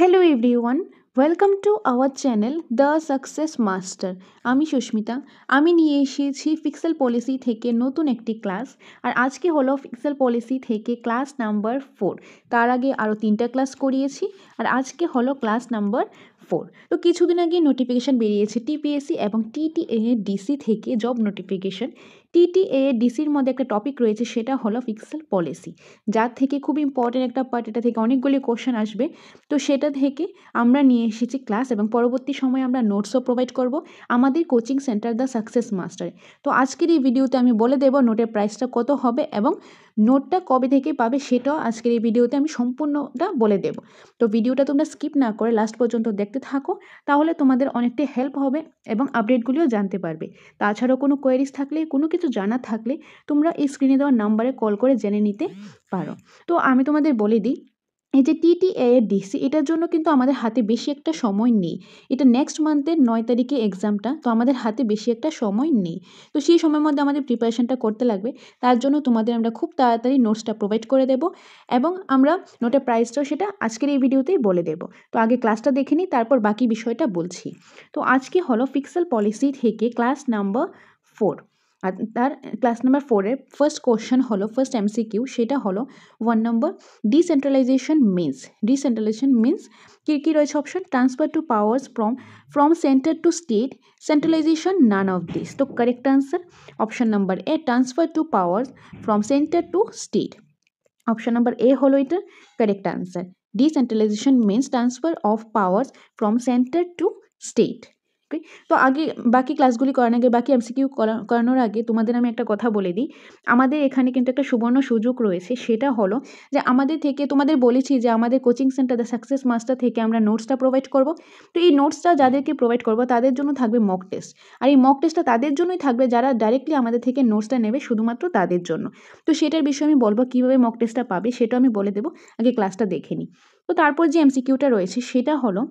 Hello everyone welcome to our channel the success master আমি সুস্মিতা আমি নিয়ে এসেছি ফিক্সেল পলিসি থেকে নতুন একটি ক্লাস আর আজকে হলো ফিক্সেল পলিসি থেকে ক্লাস নাম্বার ফোর তার আগে আরও তিনটা ক্লাস করিয়েছি আর আজকে হলো ক্লাস নাম্বার ফোর তো কিছুদিন আগে নোটিফিকেশান বেরিয়েছে টিপিএসসি এবং টিটিএ ডিসি থেকে জব নোটিফিকেশান টিটিএ ডিসির মধ্যে একটা টপিক রয়েছে সেটা হলো ফিক্সেল পলিসি যার থেকে খুব ইম্পর্টেন্ট একটা পার্ট এটা থেকে অনেকগুলি কোশ্চেন আসবে তো সেটা থেকে আমরা নিয়ে এসেছি ক্লাস এবং পরবর্তী সময়ে আমরা নোটসও প্রোভাইড করব আমাদের coaching centre the success master তো আজকের এই ভিডিওতে আমি বলে দেবো নোটের প্রাইসটা কত হবে এবং নোটটা কবে থেকে পাবে সেটাও আজকের এই ভিডিওতে আমি সম্পূর্ণটা বলে দেব তো ভিডিওটা তোমরা স্কিপ না করে লাস্ট পর্যন্ত দেখ দেখতে থাকো তাহলে তোমাদের অনেকটাই হেল্প হবে এবং আপডেটগুলিও জানতে পারবে তাছাড়াও কোনো কোয়েরিজ থাকলে কোনো কিছু জানা থাকলে তোমরা এই স্ক্রিনে দেওয়া নাম্বারে কল করে জেনে নিতে পারো তো আমি তোমাদের বলে দিই এই যে টিটিএ এর ডিসি এটার জন্য কিন্তু আমাদের হাতে বেশি একটা সময় নেই এটা নেক্সট মান্থের নয় তারিখে এক্সামটা তো আমাদের হাতে বেশি একটা সময় নেই তো সেই সময়ের মধ্যে আমাদের প্রিপারেশানটা করতে লাগবে তার জন্য তোমাদের আমরা খুব তাড়াতাড়ি নোটসটা প্রোভাইড করে দেব এবং আমরা নোটের প্রাইসটাও সেটা আজকের এই ভিডিওতেই বলে দেব তো আগে ক্লাসটা দেখে নিই তারপর বাকি বিষয়টা বলছি তো আজকে হলো ফিক্সেল পলিসি থেকে ক্লাস নাম্বার ফোর আর তার ক্লাস নাম্বার ফোরের ফার্স্ট কোশ্চেন হলো ফার্স্ট এমসিকিউ সেটা হলো one number decentralisation means decentralisation means কী কী রয়েছে option transfer to powers from from centre to state centralisation none of this তো correct answer option number A transfer to powers from centre to state option number A হলো এটার correct answer decentralisation means transfer of powers from centre to state okay তো আগে বাকি ক্লাসগুলি করার আগে বাকি MCQ করা করানোর আগে তোমাদের আমি একটা কথা বলে দিই আমাদের এখানে কিন্তু একটা সুবর্ণ সুযোগ রয়েছে সেটা হলো যে আমাদের থেকে তোমাদের বলেছি যে আমাদের coaching centre the success master থেকে আমরা নোটসটা প্রোভাইড করব তো এই নোটসটা যাদেরকে প্রোভাইড করব তাদের জন্য থাকবে মক টেস্ট আর এই মক টেস্টটা তাদের জন্যই থাকবে যারা ডাইরেক্টলি আমাদের থেকে নোটসটা নেবে শুধুমাত্র তাদের জন্য তো সেটার বিষয়ে আমি বলবো কীভাবে মক টেস্টটা পাবে সেটা আমি বলে দেবো আগে ক্লাসটা দেখে নিই তো তারপর যে এমসিকিউটা রয়েছে সেটা হলো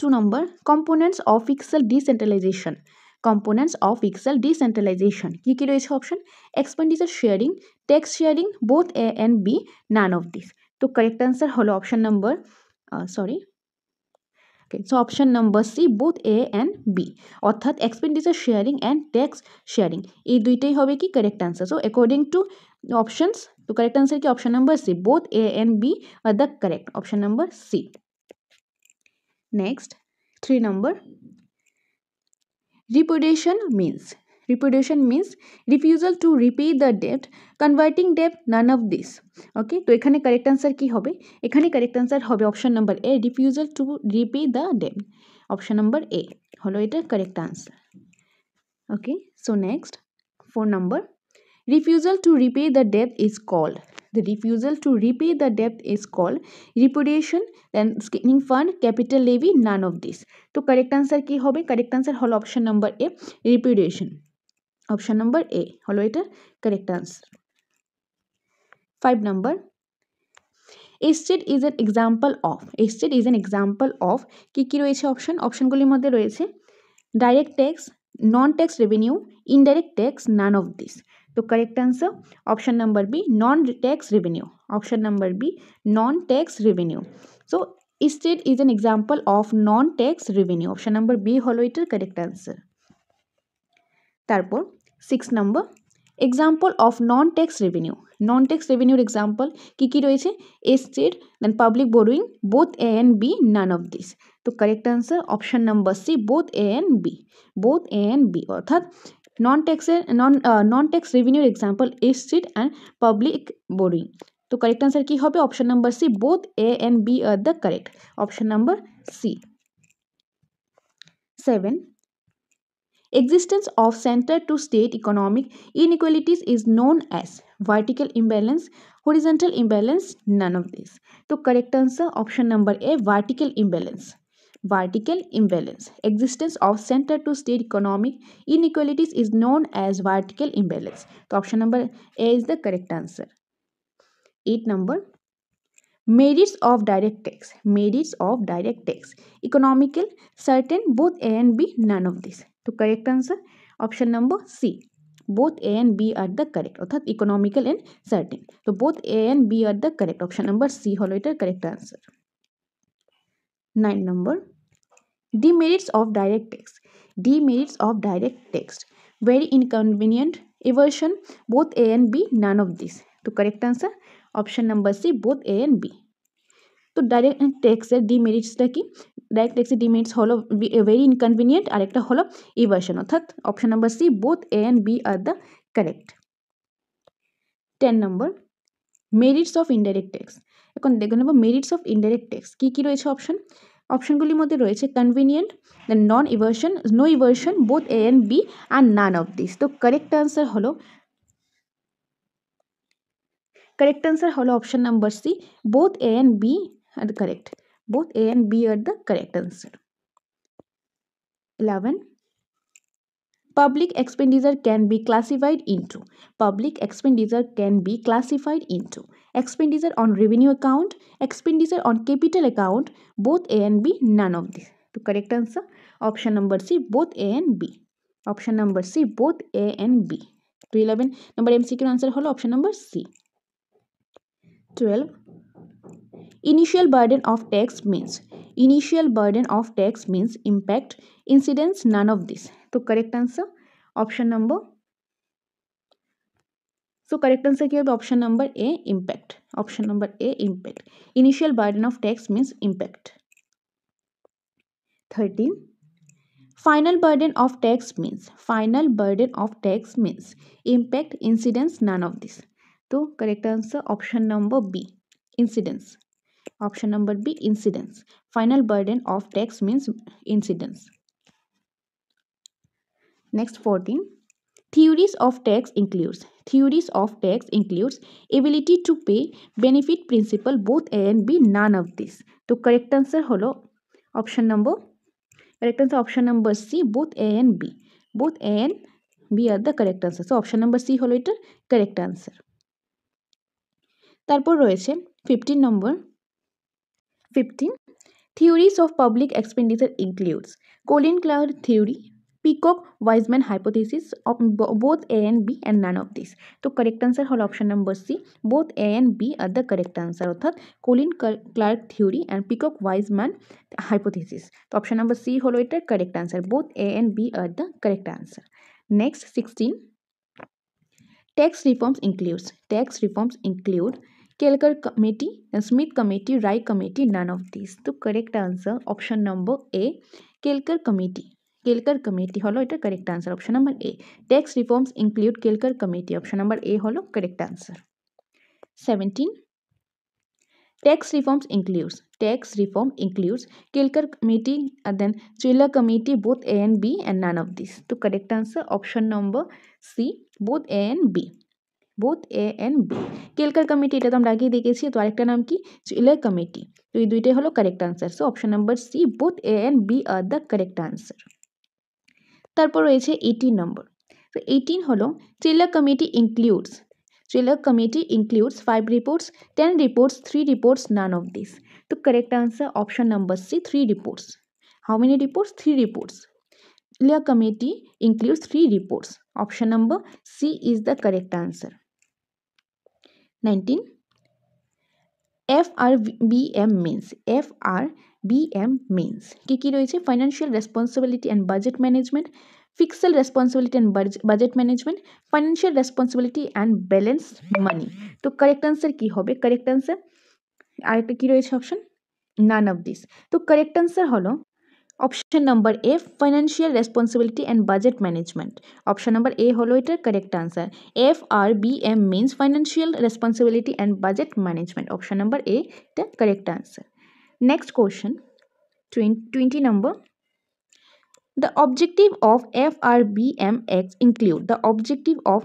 two number components of fiscal decentralisation components of fiscal decentralisation কি কি আছে option expenditure sharing tax sharing both A and B none of this তো करेक्ट आंसर হলো option number sorry okay so option number C both A and B অর্থাৎ expenditure sharing and tax sharing এই দুইটাই হবে কি correct answer so according to options তো correct answer কি option number C both A and B are the correct option number C next three number repudiation means repudiation means refusal to repay the debt converting debt none of this okay তো এখানে correct answer কি হবে এখানে correct answer হবে option number A refusal to repay the debt option number A হলো এটা correct answer okay so next four number refusal to repay the debt is called The refusal to repay the debt is called repudiation, then skinning fund, capital levy, none of this. তো correct answer কী হবে correct answer হলো option number A repudiation option number A হলো এটা correct answer five number estate is an example of estate is an example of কী কী রয়েছে option অপশানগুলির মধ্যে রয়েছে direct tax non tax revenue indirect tax none of this तो correct answer option number B non tax revenue option number B non tax revenue so state is an example of non tax revenue option number B হলো এটার correct answer তারপর six number example of non tax revenue non tax রেভিনিউর example কী কী রয়েছে estate then public borrowing both A and B none of this তো correct answer option number C both A and B both A and B অর্থাৎ non tax non non tax रेवेन्यूर example is estate and public borrowing तो correct answer की है option number C both A and B are the correct option number C seven existence of centre to state economic inequalities is known as vertical imbalance horizontal imbalance none of this तो correct answer option number A vertical imbalance vertical imbalance. Existence of center to state economic inequalities is known as vertical imbalance. So option number A is the correct answer. 8 number merits of direct tax merits of direct tax economical certain both a and b none of this to correct answer option number c both a and b are the correct That economical and certain so both a and b are the correct option number c হলো এটার correct answer 9 number Demerits of direct text. Demerits of direct text. Very inconvenient. Aversion. Both A and B. None of these. The correct answer. Option number C. Both A and B তো direct ট্যাক্সের ডিমেরিটসটা কি direct ট্যাক্সের demerits হলো very inconvenient আর একটা হলো evasion অর্থাৎ option number C both A and B are the correct ten number merits of indirect tax এখন দেখে নেব মেরিটস অফ ইনডাইরেক্ট ট্যাক্স কী কী রয়েছে অপশন অপশনগুলির মধ্যে রয়েছে convenient and non evasion is no evasion both A and B and none of this so correct answer হলো करेक्ट आंसर হলো option number C both A and B are correct both A and B are the correct answer 11 public expenditure can be classified into public expenditure can be classified into expenditure on revenue account expenditure on capital account both a and b none of these the correct answer option number c both a and b option number c both a and b 11 number mcq answer হলো option number c 12 initial burden of tax means initial burden of tax means impact incidence none of this to correct answer option number so correct answer क्या होगा option number A impact option number A impact initial burden of tax means impact thirteen final burden of tax means final burden of tax means impact incidence none of this तो correct answer option number B incidence option number B incidence final burden of tax means incidence next fourteen theories of tax includes theories of tax includes ability to pay benefit principle both A and B none of this তো correct answer হলো option number correct answer option number C both A and B both A and B are the correct answer so option number C হলো এটার correct answer তারপর রয়েছে fifteen number fifteen theories of public expenditure includes Colin Clark theory Peacock Wiseman hypothesis of both A and B and none of this तो correct answer हॉल option number C both A and B are the correct answer अर्थात Colin Clark theory and Peacock Wiseman hypothesis तो option number C हॉलो इट correct answer both A and B are the correct answer next sixteen tax reforms includes tax reforms include Kelkar committee Smith committee Rai committee none of this तो correct answer option number A Kelkar committee Kelkar committee হলো এটা correct answer option number A tax reforms include Kelkar committee option number A হলো correct answer seventeen tax reforms includes tax reform includes Kelkar committee and then Chilla committee both A and B and none of these. To correct answer option number C both A and B. Both A and B Kelkar committee এটা তো আমরা আগেই দেখেছি তো আরেকটা নাম কি চুইলা committee তো এই দুইটাই হলো correct answer so option number C both A and B are the correct answer তারপর রয়েছে এইটিন নম্বর তো এইটিন হলো ট্রেলার কমিটি ইনক্লুডস ট্রেলার committee includes five reports ten reports three reports none of this তো correct answer option number C three reports how many reports three reports ট্রেলার committee includes three reports option number C is the correct answer nineteen F R F R B BM means কী কী রয়েছে financial responsibility and budget management fiscal responsibility and budget management financial responsibility and balance money তো correct answer কী হবে correct answer আরেকটা কী রয়েছে option none of this তো correct answer হলো option number A financial responsibility and budget management option number A হলো এটার correct answer F R B M means financial responsibility and budget management option number A এটা correct answer next question twenty number The objective of FRBMX include the objective of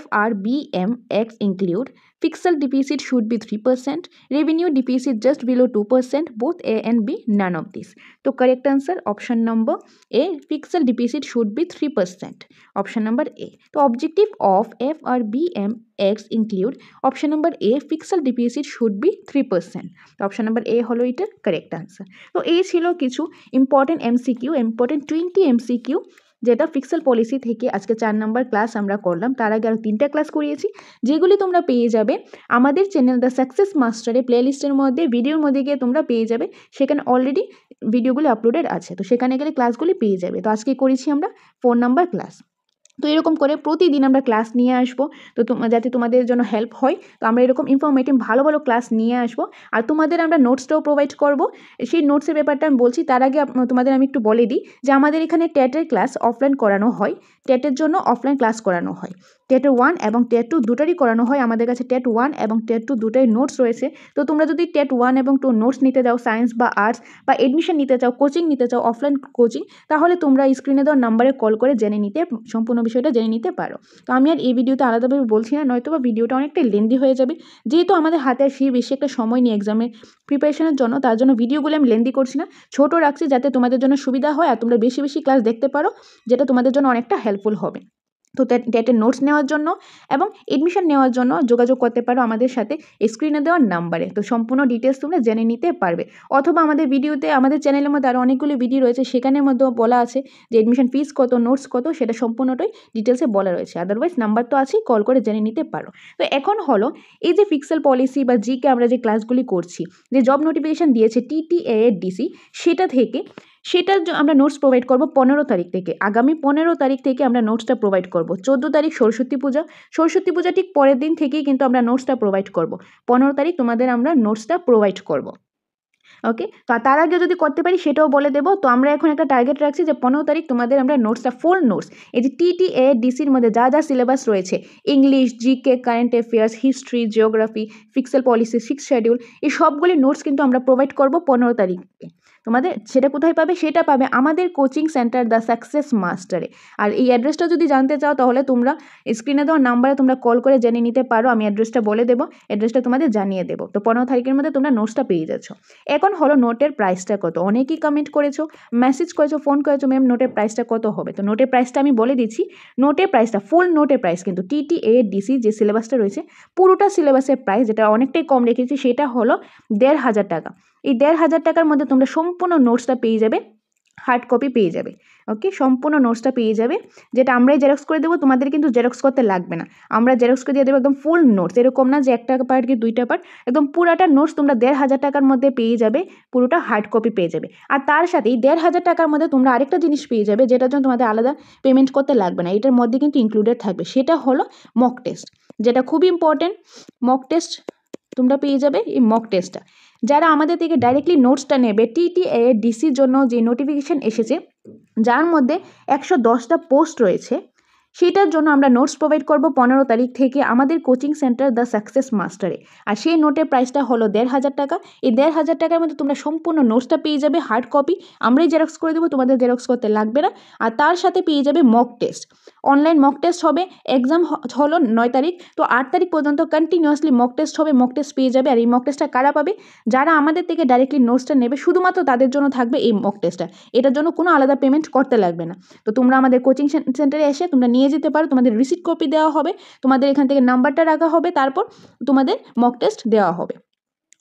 FRBMX include Fixed deficit should be 3%. Revenue deficit just below 2%. Both A and B, none of these. So correct answer option number A. Fixed deficit should be 3%. Option number A. The objective of FRBMX include option number A. Fixed deficit should be 3%. তো option number A হলো it correct answer. So A ছিল কিছু important MCQ important twenty MCQ যেটা fiscal policy থেকে আজকে চার নম্বর class আমরা করলাম তার আগে আরও তিনটা ক্লাস করিয়েছি যেগুলি তোমরা পেয়ে যাবে আমাদের চ্যানেল দ্য সাকসেস মাস্টারে প্লেলিস্টের মধ্যে ভিডিওর মধ্যে গিয়ে তোমরা পেয়ে যাবে সেখানে অলরেডি ভিডিওগুলি আপলোডেড আছে তো সেখানে গেলে ক্লাসগুলি পেয়ে যাবে তো আজকে করেছি আমরা ফোন নাম্বার ক্লাস তো এরকম করে প্রতিদিন আমরা ক্লাস নিয়ে আসবো তো যাতে তোমাদের জন্য হেল্প হয় তো আমরা এরকম ইনফরমেটিভ ভালো ভালো ক্লাস নিয়ে আসবো আর তোমাদের আমরা নোটসটাও প্রোভাইড করব সেই নোটসের ব্যাপারটা আমি বলছি তার আগে তোমাদের আমি একটু বলে দিই যে আমাদের এখানে ট্যাটের ক্লাস অফলাইন করানো হয় ট্যাটের জন্য অফলাইন ক্লাস করানো হয় টেট ওয়ান এবং টেট টু দুটারই করানো হয় আমাদের কাছে টেট ওয়ান এবং টেট টু দুটাই নোটস রয়েছে তো তোমরা যদি টেট ওয়ান এবং টু নোটস নিতে যাও সায়েন্স বা আর্টস বা এডমিশন নিতে চাও কোচিং নিতে চাও অফলাইন কোচিং তাহলে তোমরা স্ক্রিনে দেওয়ার নাম্বারে কল করে জেনে নিতে সম্পূর্ণ বিষয়টা জেনে নিতে পারো তো আমি আর এই ভিডিওতে আলাদাভাবে বলছি না নয়তো বা ভিডিওটা অনেকটা লেন্দি হয়ে যাবে যেহেতু আমাদের হাতে আর বেশি একটা সময় নিয়ে এক্সামের প্রিপারেশনের জন্য তার জন্য ভিডিওগুলো আমি লেন্দি করছি না ছোটো রাখছি যাতে তোমাদের জন্য সুবিধা হয় আর তোমরা বেশি বেশি ক্লাস দেখতে পারো যেটা তোমাদের জন্য অনেকটা হেল্পফুল হবে তো টেটের নোটস নেওয়ার জন্য এবং এডমিশন নেওয়ার জন্য যোগাযোগ করতে পারো আমাদের সাথে স্ক্রিনে দেওয়ার নাম্বারে তো সম্পূর্ণ ডিটেলস তোমরা জেনে নিতে পারবে অথবা আমাদের ভিডিওতে আমাদের চ্যানেলের মধ্যে আরও অনেকগুলি ভিডিও রয়েছে সেখানের মধ্যেও বলা আছে যে এডমিশন ফিস কত নোটস কত সেটা সম্পূর্ণটাই ডিটেলসে বলা রয়েছে আদারওয়াইজ নাম্বার তো আছেই কল করে জেনে নিতে পারো তো এখন হলো এই যে ফিক্সেল পলিসি বা জিকে আমরা যে ক্লাসগুলি করছি যে জব নোটিফিকেশান দিয়েছে টিটিএ ডিসি সেটা থেকে সেটার আমরা নোটস প্রোভাইড করব পনেরো তারিখ থেকে আগামী পনেরো তারিখ থেকে আমরা নোটসটা প্রোভাইড করব চোদ্দো তারিখ সরস্বতী পূজা সরস্বতী পূজা ঠিক পরের দিন থেকেই কিন্তু আমরা নোটসটা প্রোভাইড করব পনেরো তারিখ তোমাদের আমরা নোটসটা প্রোভাইড করব ওকে তো তার আগে যদি করতে পারি সেটাও বলে দেবো তো আমরা এখন একটা টার্গেট রাখছি যে পনেরো তারিখ তোমাদের আমরা নোটসটা ফুল নোটস এই যে টিটি এ ডিসির মধ্যে যা যা সিলেবাস রয়েছে English GK current affairs history geography fiscal policy six schedule এই সবগুলি নোটস কিন্তু আমরা প্রোভাইড করব পনেরো তারিখে তোমাদের সেটা কোথায় পাবে সেটা পাবে আমাদের কোচিং সেন্টার দ্য সাকসেস মাস্টারে আর এই অ্যাড্রেসটা যদি জানতে চাও তাহলে তোমরা স্ক্রিনে দেওয়া নাম্বারে তোমরা কল করে জেনে নিতে পারো আমি অ্যাড্রেসটা বলে দেবো অ্যাড্রেসটা তোমাদের জানিয়ে দেবো তো পনেরো তারিখের মধ্যে তোমরা নোটসটা পেয়ে যাচ্ছ এখন হলো নোটের প্রাইসটা কত অনেকেই কমেন্ট করেছো মেসেজ করেছো ফোন করেছো ম্যাম নোটের প্রাইসটা কত হবে তো নোটের প্রাইসটা আমি বলে দিচ্ছি নোটের প্রাইসটা ফুল নোটের প্রাইস কিন্তু টিটি এ ডিসি যে সিলেবাসটা রয়েছে পুরোটা সিলেবাসের প্রাইস যেটা অনেকটাই কম রেখেছি সেটা হলো দেড় হাজার টাকা এই দেড় হাজার টাকার মধ্যে তোমরা সম্পূর্ণ নোটসটা পেয়ে যাবে হার্ড কপি পেয়ে যাবে ওকে সম্পূর্ণ নোটসটা পেয়ে যাবে যেটা আমরাই জেরক্স করে দেবো তোমাদের কিন্তু জেরক্স করতে লাগবে না আমরা জেরক্স করে দিয়ে দেবো একদম ফুল নোটস এরকম না যে একটা পার্ট কি দুইটা পার্ট একদম পুরাটা নোটস তোমরা দেড় হাজার টাকার মধ্যে পেয়ে যাবে পুরোটা হার্ড কপি পেয়ে যাবে আর তার সাথে এই দেড় হাজার টাকার মধ্যে তোমরা আরেকটা জিনিস পেয়ে যাবে যেটার জন্য তোমাদের আলাদা পেমেন্ট করতে লাগবে না এটার মধ্যে কিন্তু ইনক্লুডেড থাকবে সেটা হলো মক টেস্ট যেটা খুব ইম্পর্টেন্ট মক টেস্ট তোমরা পেয়ে যাবে এই মক টেস্টটা যারা আমাদের থেকে ডাইরেক্টলি নোটসটা নেবে টিটিএ ডিসির জন্য যে নোটিফিকেশান এসেছে যার মধ্যে একশো দশটা পোস্ট রয়েছে সেটার জন্য আমরা নোটস প্রোভাইড করব পনেরো তারিখ থেকে আমাদের কোচিং সেন্টার দ্য সাকসেস মাস্টারে আর সেই নোটের প্রাইসটা হলো দেড় হাজার টাকা এই দেড় হাজার টাকার মধ্যে তোমরা সম্পূর্ণ নোটসটা পেয়ে যাবে হার্ড কপি আমরাই জেরক্স করে দেবো তোমাদের জেরক্স করতে লাগবে না আর তার সাথে পেয়ে যাবে mock test online mock test হবে এক্সাম হলো নয় তারিখ তো আট তারিখ পর্যন্ত কন্টিনিউয়াসলি মক টেস্ট হবে মক টেস্ট পেয়ে যাবে আর এই মক টেস্টটা কারা পাবে যারা আমাদের থেকে ডাইরেক্টলি নোটসটা নেবে শুধুমাত্র তাদের জন্য থাকবে এই মক টেস্টটা এটার জন্য কোনো আলাদা পেমেন্ট করতে লাগবে না তো তোমরা আমাদের কোচিং সেন্টারে এসে তোমরা নিয়ে নিয়ে যেতে পারো তোমাদের রিসিট কপি দেওয়া হবে তোমাদের এখান থেকে নাম্বারটা রাখা হবে তারপর তোমাদের মক টেস্ট দেওয়া হবে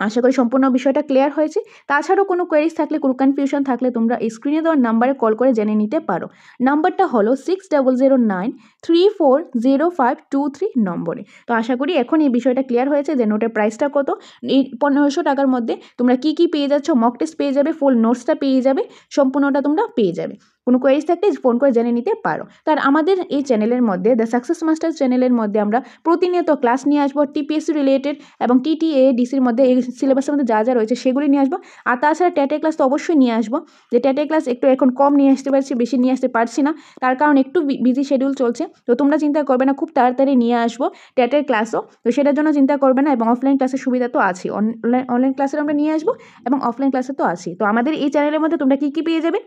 আশা করি সম্পূর্ণ বিষয়টা ক্লিয়ার হয়েছে তাছাড়াও কোনো কোয়েরিজ থাকলে কোনো কনফিউশন থাকলে তোমরা স্ক্রিনে দেওয়ার নাম্বারে কল করে জেনে নিতে পারো নাম্বারটা হলো six double zero nine three four zero five two three নম্বরে তো আশা করি এখন এই বিষয়টা ক্লিয়ার হয়েছে যে নোটের প্রাইসটা কত এই পনেরোশো টাকার মধ্যে তোমরা কি কি পেয়ে যাচ্ছ মক টেস্ট পেয়ে যাবে ফুল নোটসটা পেয়ে যাবে সম্পূর্ণটা তোমরা পেয়ে যাবে কোনো কোয়ারিজ থাকলে ফোন করে জেনে নিতে পারো তার আমাদের এই চ্যানেলের মধ্যে দ্য সাকসেস মাস্টার চ্যানেলের মধ্যে আমরা প্রতিনিয়ত ক্লাস নিয়ে আসবো টিপিএসসি রিলেটেড এবং টিটিএ ডিসির মধ্যে এই সিলেবাসের মধ্যে যা যা রয়েছে সেগুলি নিয়ে আসবো আর তাছাড়া ট্যাটে ক্লাস তো অবশ্যই নিয়ে আসবো যে ট্যাটে ক্লাস একটু এখন কম নিয়ে আসতে পারছি বেশি নিয়ে আসতে পারছি না তার কারণ একটু বিজি শেডিউল চলছে তো তোমরা চিন্তা করবে না খুব তাড়াতাড়ি নিয়ে আসবো ট্যাটের ক্লাসও তো সেটার জন্য চিন্তা করবে না এবং অফলাইন ক্লাসের সুবিধা তো আছে অনলাইন অনলাইন ক্লাসের আমরা নিয়ে আসবো এবং অফলাইন ক্লাসে তো আছি তো আমাদের এই চ্যানেলের মধ্যে তোমরা কী কী পেয়ে যাবে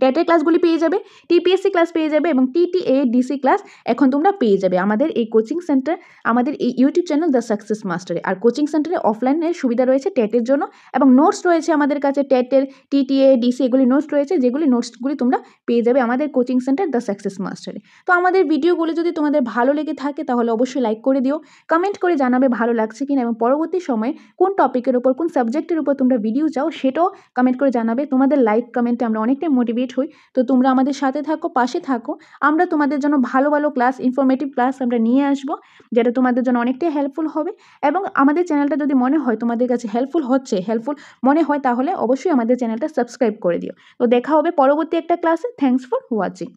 ট্যাটের ক্লাসগুলি পেয়ে যাবে টিপিএসসি ক্লাস পেয়ে যাবে এবং টিটিএ ডিসি ক্লাস এখন তোমরা পেয়ে যাবে আমাদের এই কোচিং সেন্টার আমাদের এই ইউটিউব চ্যানেল দ্য সাকসেস মাস্টারে আর কোচিং সেন্টারে অফলাইনের সুবিধা রয়েছে ট্যাটের e জন্য এবং নোটস রয়েছে আমাদের কাছে ট্যাটের টিটিএ ডিসি এগুলি নোটস রয়েছে যেগুলি নোটসগুলি তোমরা পেয়ে যাবে আমাদের কোচিং সেন্টার দ্য সাকসেস মাস্টারে তো আমাদের ভিডিওগুলি যদি তোমাদের ভালো লেগে থাকে তাহলে অবশ্যই লাইক করে দিও কমেন্ট করে জানাবে ভালো লাগছে কিনা এবং পরবর্তী সময়ে কোন টপিকের উপর কোন সাবজেক্টের উপর তোমরা ভিডিও চাও সেটাও কমেন্ট করে জানাবে তোমাদের লাইক কমেন্টে আমরা অনেকটাই মোটিভেট মোটিভেট হই তো তোমরা আমাদের সাথে থাকো পাশে থাকো আমরা তোমাদের জন্য ভালো ভালো ক্লাস ইনফরমেটিভ ক্লাস আমরা নিয়ে আসব যেটা তোমাদের জন্য অনেকটাই হেল্পফুল হবে এবং আমাদের চ্যানেলটা যদি মনে হয় তোমাদের কাছে হেল্পফুল হচ্ছে হেল্পফুল মনে হয় তাহলে অবশ্যই আমাদের চ্যানেলটা সাবস্ক্রাইব করে দিও তো দেখা হবে পরবর্তী একটা ক্লাসে থ্যাংকস ফর ওয়াচিং